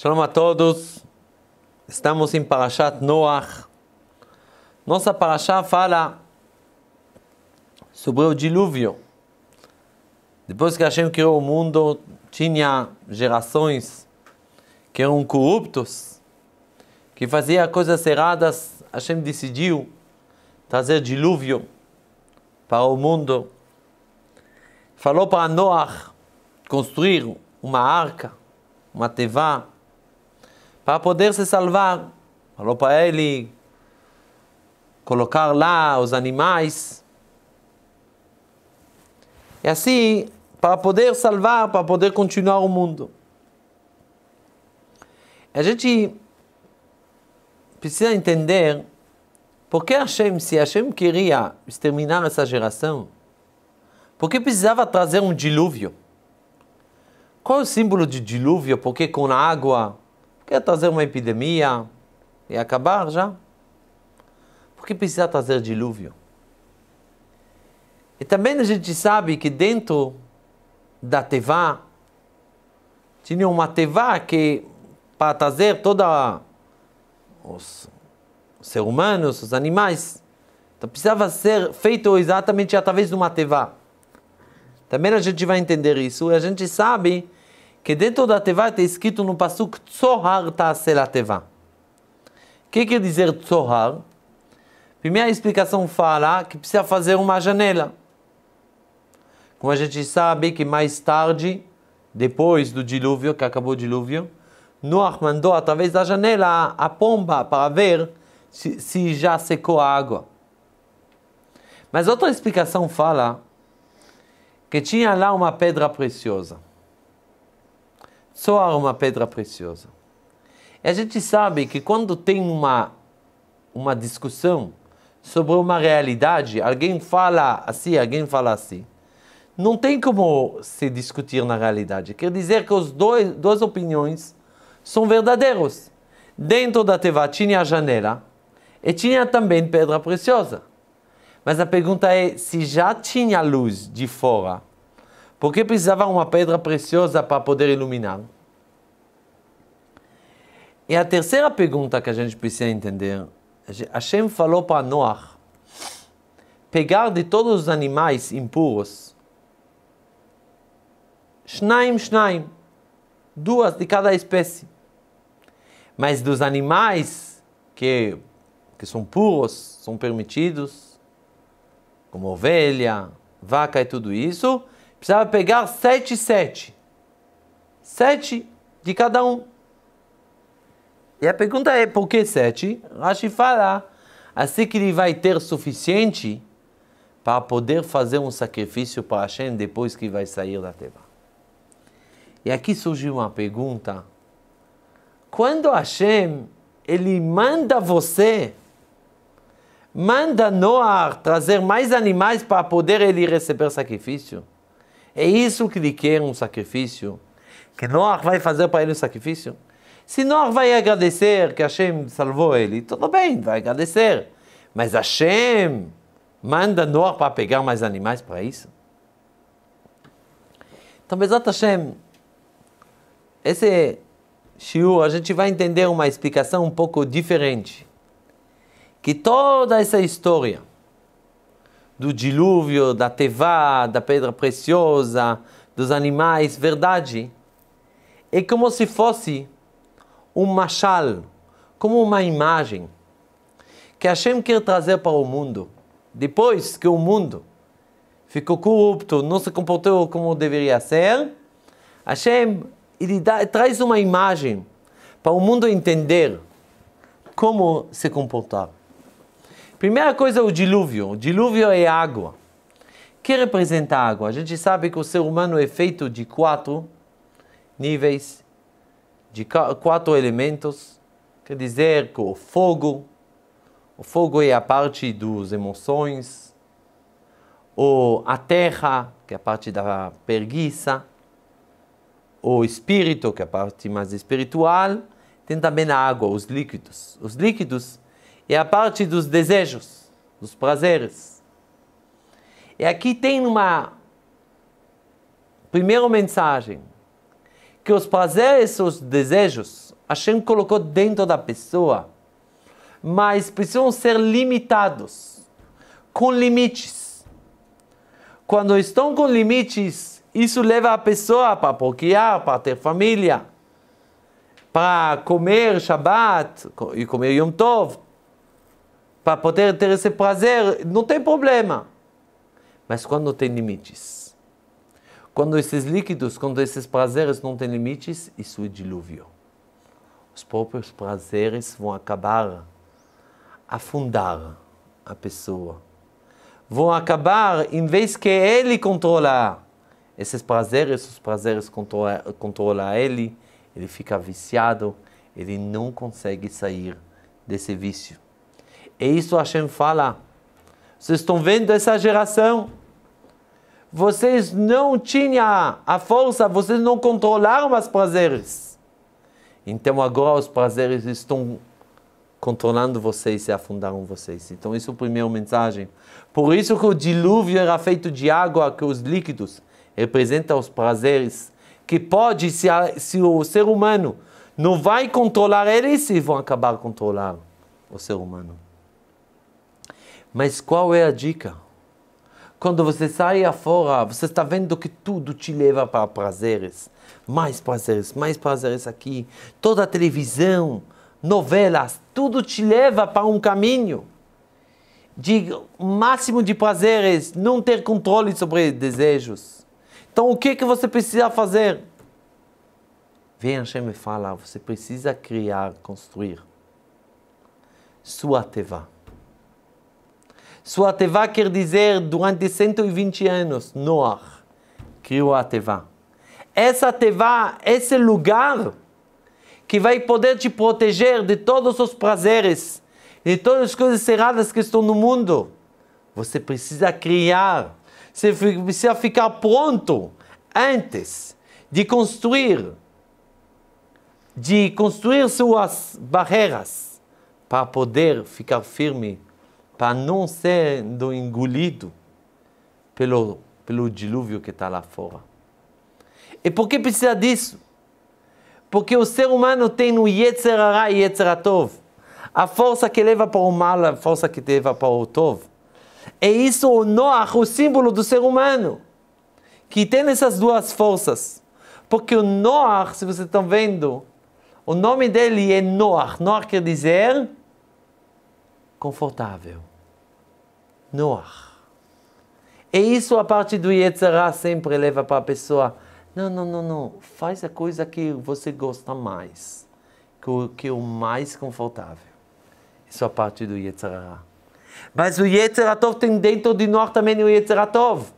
Shalom a todos. Estamos em Parashat Noach. Nossa Parashá fala sobre o dilúvio. Depois que Hashem criou o mundo, tinha gerações que eram corruptos, que faziam coisas erradas. Hashem decidiu trazer dilúvio para o mundo. Falou para Noach construir uma arca, uma tevá, para poder se salvar. Falou para ele colocar lá os animais. E assim, para poder salvar, para poder continuar o mundo. A gente precisa entender por que Hashem, se Hashem queria exterminar essa geração, por que precisava trazer um dilúvio? Qual é o símbolo de dilúvio? Porque com a água Quer trazer uma epidemia e acabar já? Por que precisa trazer dilúvio? E também a gente sabe que dentro da Tevá tinha uma Tevá que para trazer toda os, seres humanos, os animais, então precisava ser feito exatamente através de uma Tevá. Também a gente vai entender isso e a gente sabe que dentro da Teva está escrito no Pasuk Tzohar Taasela Tevá. O que quer dizer Tzohar? Primeira explicação fala que precisa fazer uma janela. Como a gente sabe que mais tarde, depois do dilúvio, que acabou o dilúvio, Noah mandou através da janela a pomba para ver se, se já secou a água. Mas outra explicação fala que tinha lá uma pedra preciosa soar uma pedra preciosa. E a gente sabe que quando tem uma, uma discussão sobre uma realidade, alguém fala assim, alguém fala assim, não tem como se discutir na realidade. Quer dizer que as duas opiniões são verdadeiras. Dentro da Teva tinha a janela e tinha também pedra preciosa. Mas a pergunta é, se já tinha luz de fora, por que precisava uma pedra preciosa para poder iluminar? E a terceira pergunta que a gente precisa entender, Hashem falou para Noah pegar de todos os animais impuros, shnaim, shnaim, duas de cada espécie. Mas dos animais que, que são puros, são permitidos, como ovelha, vaca e tudo isso, precisava pegar sete e sete. Sete de cada um. E a pergunta é, por que sete? Rashi fala, assim que ele vai ter suficiente para poder fazer um sacrifício para Hashem depois que vai sair da Teba. E aqui surge uma pergunta. Quando Hashem, ele manda você, manda Noar trazer mais animais para poder ele receber sacrifício, é isso que lhe quer é um sacrifício. Que Noah vai fazer para ele um sacrifício? Se Noah vai agradecer que Hashem salvou ele, tudo bem, vai agradecer. Mas Hashem manda Noah para pegar mais animais para isso? Então, Bezat Hashem, esse Shiur, a gente vai entender uma explicação um pouco diferente. Que toda essa história do dilúvio, da tevá, da pedra preciosa, dos animais, verdade. É como se fosse um machal, como uma imagem que Hashem quer trazer para o mundo. Depois que o mundo ficou corrupto, não se comportou como deveria ser, Hashem ele dá, traz uma imagem para o mundo entender como se comportar. Primeira coisa, é o dilúvio. O dilúvio é água. O que representa água? A gente sabe que o ser humano é feito de quatro níveis, de quatro elementos. Quer dizer que o fogo, o fogo é a parte das emoções, ou a terra, que é a parte da preguiça, o espírito, que é a parte mais espiritual, tem também a água, os líquidos. Os líquidos é a parte dos desejos, dos prazeres. E aqui tem uma primeira mensagem, que os prazeres, os desejos, a Shem colocou dentro da pessoa, mas precisam ser limitados, com limites. Quando estão com limites, isso leva a pessoa para procriar, para ter família, para comer Shabbat e comer Yom Tov, para poder ter esse prazer, não tem problema. Mas quando tem limites, quando esses líquidos, quando esses prazeres não têm limites, isso é dilúvio. Os próprios prazeres vão acabar afundar a pessoa. Vão acabar, em vez que ele controlar esses prazeres, os prazeres controlam controla ele, ele fica viciado, ele não consegue sair desse vício. E é isso Hashem fala. Vocês estão vendo essa geração? Vocês não tinham a força, vocês não controlaram os prazeres. Então agora os prazeres estão controlando vocês e afundaram vocês. Então isso é a primeira mensagem. Por isso que o dilúvio era feito de água, que os líquidos representam os prazeres, que pode, se, a, se o ser humano não vai controlar eles, eles vão acabar controlando o ser humano. Mas qual é a dica? Quando você sai afora, você está vendo que tudo te leva para prazeres. Mais prazeres, mais prazeres aqui. Toda a televisão, novelas, tudo te leva para um caminho de máximo de prazeres, não ter controle sobre desejos. Então, o que, que você precisa fazer? Vem Hashem me fala, você precisa criar, construir sua teva. Sua teva quer dizer durante 120 anos, Noah criou a teva Essa teva esse lugar que vai poder te proteger de todos os prazeres, de todas as coisas erradas que estão no mundo. Você precisa criar, você precisa ficar pronto antes de construir, de construir suas barreiras para poder ficar firme para não ser engolido pelo, pelo dilúvio que está lá fora. E por que precisa disso? Porque o ser humano tem o Yetzer e Yetzeratov Tov. A força que leva para o mal, a força que leva para o Tov. É isso o Noah, o símbolo do ser humano, que tem essas duas forças. Porque o Noah, se vocês estão vendo, o nome dele é Noah. Noah quer dizer confortável. Noah. E isso a parte do Yetzirah sempre leva para a pessoa, não, não, não, não, faz a coisa que você gosta mais, que, que é o mais confortável. Isso é a parte do Yetzirah. Mas o Yetzirah tem dentro de Noach também o Yetzirah Tov.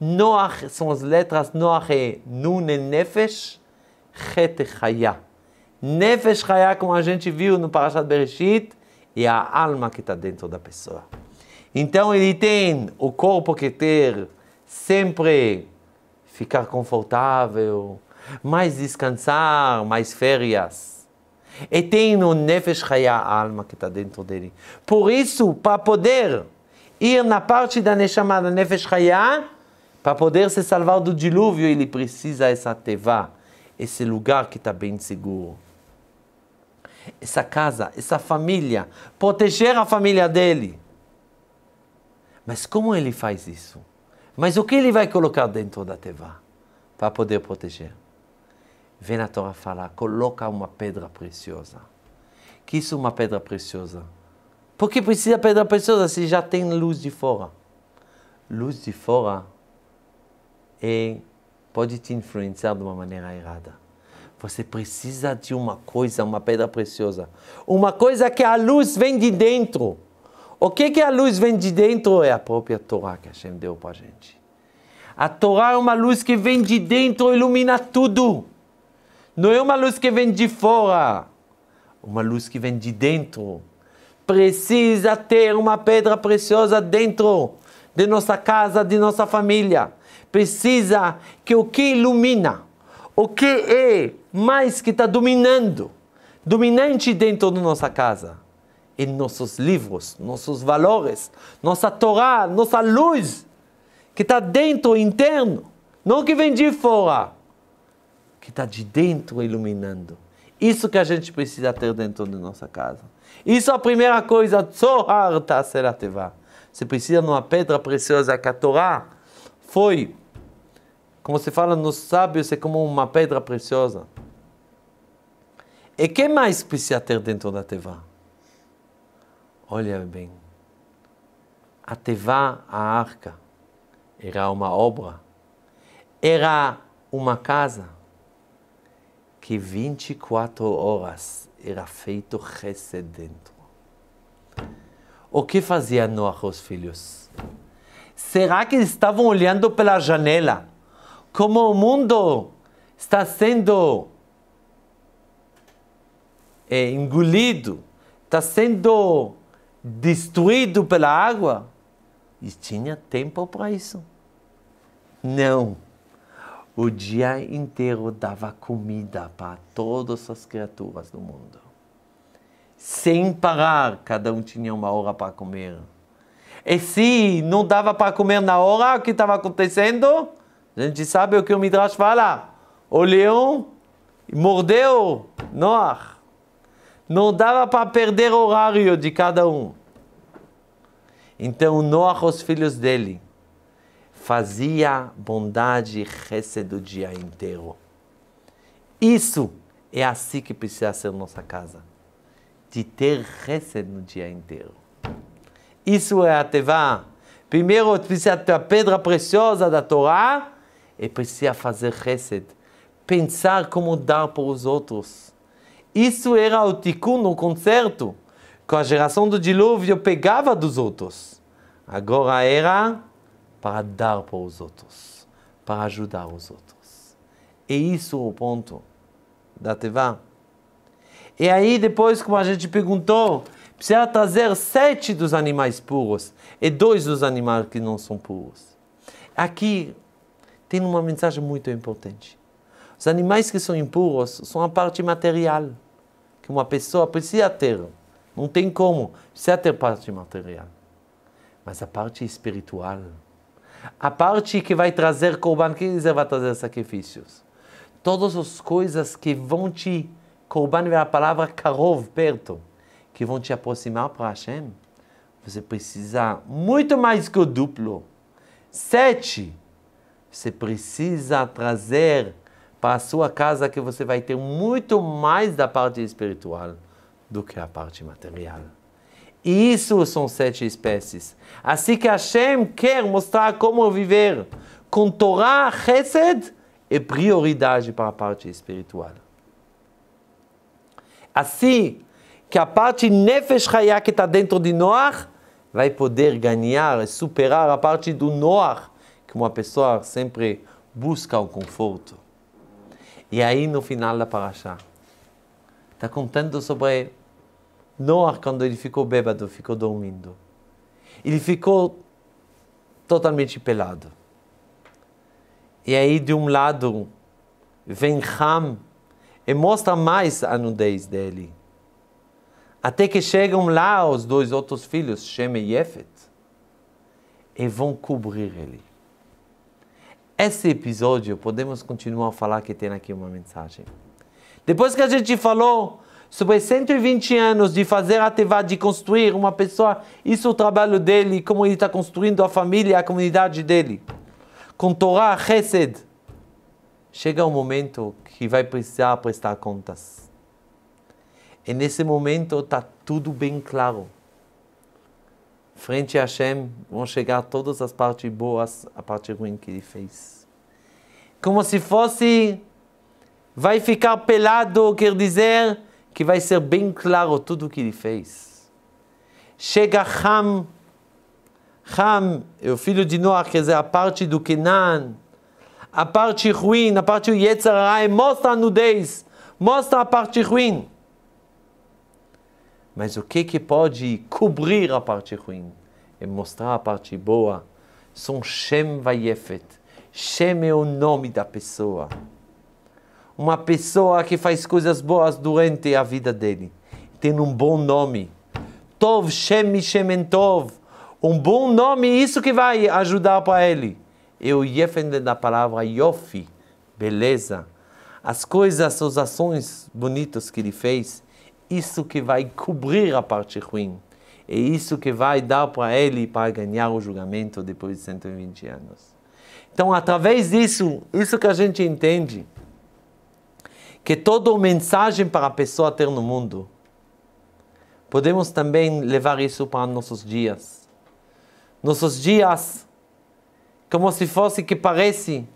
Noach são as letras Noach é Nun e Nefesh, Het Chaya. Nefesh Chaya, como a gente viu no Parashat Bereshit, é a alma que está dentro da pessoa. Então ele tem o corpo que ter sempre ficar confortável, mais descansar, mais férias. E tem o Nefesh Haya, a alma que está dentro dele. Por isso, para poder ir na parte da Neshama, da Nefesh Haya, para poder se salvar do dilúvio, ele precisa essa teva, esse lugar que está bem seguro. Essa casa, essa família, proteger a família dele. Mas como ele faz isso? Mas o que ele vai colocar dentro da teva para poder proteger? Vem na Torá falar, coloca uma pedra preciosa. Que isso é uma pedra preciosa? Por que precisa pedra preciosa se já tem luz de fora? Luz de fora é, pode te influenciar de uma maneira errada. Você precisa de uma coisa, uma pedra preciosa. Uma coisa que a luz vem de dentro. O que, que a luz vem de dentro? É a própria Torá que Hashem deu para a gente. A Torá é uma luz que vem de dentro, ilumina tudo. Não é uma luz que vem de fora. Uma luz que vem de dentro. Precisa ter uma pedra preciosa dentro de nossa casa, de nossa família. Precisa que o que ilumina, o que é mais que está dominando, dominante dentro da nossa casa, em nossos livros, nossos valores, nossa Torá, nossa luz, que está dentro, interno, não que vem de fora, que está de dentro iluminando. Isso que a gente precisa ter dentro de nossa casa. Isso é a primeira coisa, Tzohar Tasserateva. Você precisa de uma pedra preciosa que a Torá foi, como se fala nos sábios, é como uma pedra preciosa. E que mais precisa ter dentro da Teva? Olha bem, a Tevá, a arca, era uma obra, era uma casa que 24 horas era feito rece dentro. O que fazia Noah os filhos? Será que eles estavam olhando pela janela como o mundo está sendo é, engolido, está sendo destruído pela água. E tinha tempo para isso. Não. O dia inteiro dava comida para todas as criaturas do mundo. Sem parar, cada um tinha uma hora para comer. E se não dava para comer na hora, o que estava acontecendo? A gente sabe o que o Midrash fala. O leão mordeu Noah. Não dava para perder o horário de cada um. Então Noah, os filhos dele, fazia bondade e o dia inteiro. Isso é assim que precisa ser nossa casa. De ter rece no dia inteiro. Isso é a teva. Primeiro precisa ter a pedra preciosa da Torá e precisa fazer rece. Pensar como dar para os outros isso era o ticum no conserto, que a geração do dilúvio pegava dos outros. Agora era para dar para os outros, para ajudar os outros. E isso é o ponto da teva. E aí, depois, como a gente perguntou, precisa trazer sete dos animais puros e dois dos animais que não são puros. Aqui tem uma mensagem muito importante. Os animais que são impuros são a parte material uma pessoa precisa ter. Não tem como. Precisa ter parte material. Mas a parte espiritual, a parte que vai trazer Corban, que dizer vai trazer sacrifícios? Todas as coisas que vão te. Corban é a palavra karov, perto, que vão te aproximar para Hashem. Você precisa muito mais que o duplo. Sete, você precisa trazer para a sua casa que você vai ter muito mais da parte espiritual do que a parte material. Isso são sete espécies. Assim que Hashem quer mostrar como viver com Torá, Chesed é prioridade para a parte espiritual. Assim que a parte Nefesh Hayá que está dentro de Noach vai poder ganhar, superar a parte do Noach que uma pessoa sempre busca o conforto. E aí no final da paraxá, está contando sobre Noah quando ele ficou bêbado, ficou dormindo. Ele ficou totalmente pelado. E aí de um lado vem Ham e mostra mais a nudez dele. Até que chegam lá os dois outros filhos, Shem e Yefet, e vão cobrir ele. Esse episódio podemos continuar a falar que tem aqui uma mensagem. Depois que a gente falou sobre 120 anos de fazer a de construir uma pessoa, isso é o trabalho dele, como ele está construindo a família, a comunidade dele. Com Torah, Chesed, chega um momento que vai precisar prestar contas. E nesse momento está tudo bem claro frente a Hashem, vão chegar todas as partes boas, a parte ruim que ele fez. Como se fosse, vai ficar pelado, quer dizer, que vai ser bem claro tudo o que ele fez. Chega Ham, Ham é o filho de Noah, quer dizer, a parte do Kenan, a parte ruim, a parte do Yetzirah, mostra a nudez, mostra a parte ruim. Mas o que, que pode cobrir a parte ruim e mostrar a parte boa são Shem Vayefet. Shem é o nome da pessoa. Uma pessoa que faz coisas boas durante a vida dele. Tem um bom nome. Tov Shem Shemen Tov. Um bom nome, isso que vai ajudar para ele. E o Yefen da palavra Yofi, beleza. As coisas, as ações bonitas que ele fez, isso que vai cobrir a parte ruim. É isso que vai dar para ele para ganhar o julgamento depois de 120 anos. Então, através disso, isso que a gente entende, que toda mensagem para a pessoa ter no mundo, podemos também levar isso para nossos dias. Nossos dias, como se fosse que parece,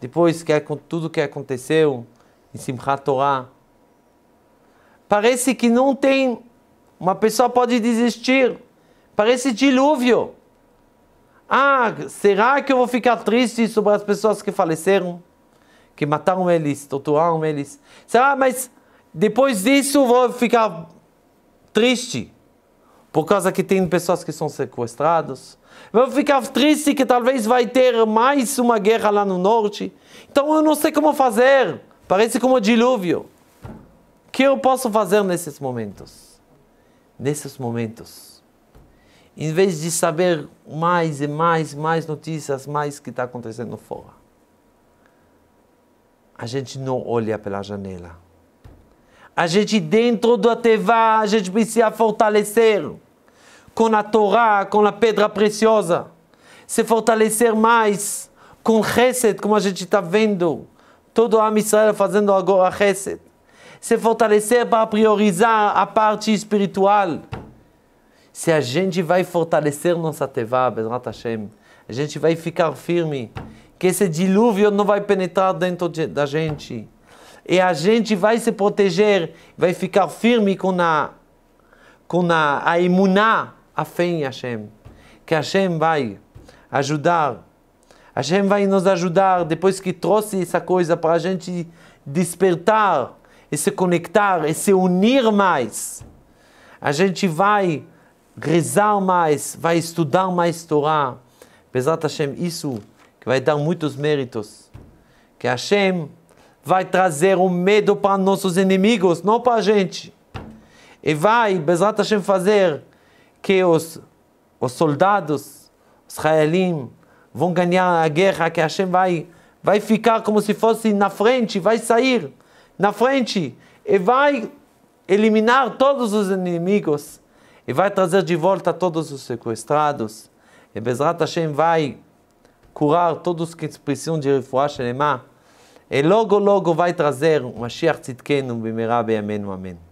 depois que tudo que aconteceu em Simchat Torah, Parece que não tem. Uma pessoa pode desistir. Parece dilúvio. Ah, será que eu vou ficar triste sobre as pessoas que faleceram? Que mataram eles, torturaram eles? Será, mas depois disso vou ficar triste? Por causa que tem pessoas que são sequestradas. Vou ficar triste que talvez vai ter mais uma guerra lá no norte. Então eu não sei como fazer. Parece como dilúvio que eu posso fazer nesses momentos? Nesses momentos, em vez de saber mais e mais, mais notícias, mais que está acontecendo fora, a gente não olha pela janela. A gente dentro do atevá, a gente precisa fortalecer com a Torá, com a pedra preciosa, se fortalecer mais com Chesed, como a gente está vendo todo o Israel fazendo agora Chesed se fortalecer para priorizar a parte espiritual. Se a gente vai fortalecer nossa teva, Bezrat Hashem, a gente vai ficar firme, que esse dilúvio não vai penetrar dentro de, da gente. E a gente vai se proteger, vai ficar firme com a, com a, a imuná, a fé em Hashem. Que Hashem vai ajudar, Hashem vai nos ajudar depois que trouxe essa coisa para a gente despertar e se conectar e se unir mais, a gente vai rezar mais, vai estudar mais Torá. Bezat Hashem, isso que vai dar muitos méritos. Que Hashem vai trazer o um medo para nossos inimigos, não para a gente. E vai, Bezat Hashem, fazer que os, os soldados, os Hayalim, vão ganhar a guerra, que Hashem vai, vai ficar como se fosse na frente, vai sair na frente e vai eliminar todos os inimigos e vai trazer de volta todos os sequestrados. E Bezrat Hashem vai curar todos que precisam de refuah shelema. E logo, logo vai trazer o Mashiach Tzidkenu b'merá amém, Amém.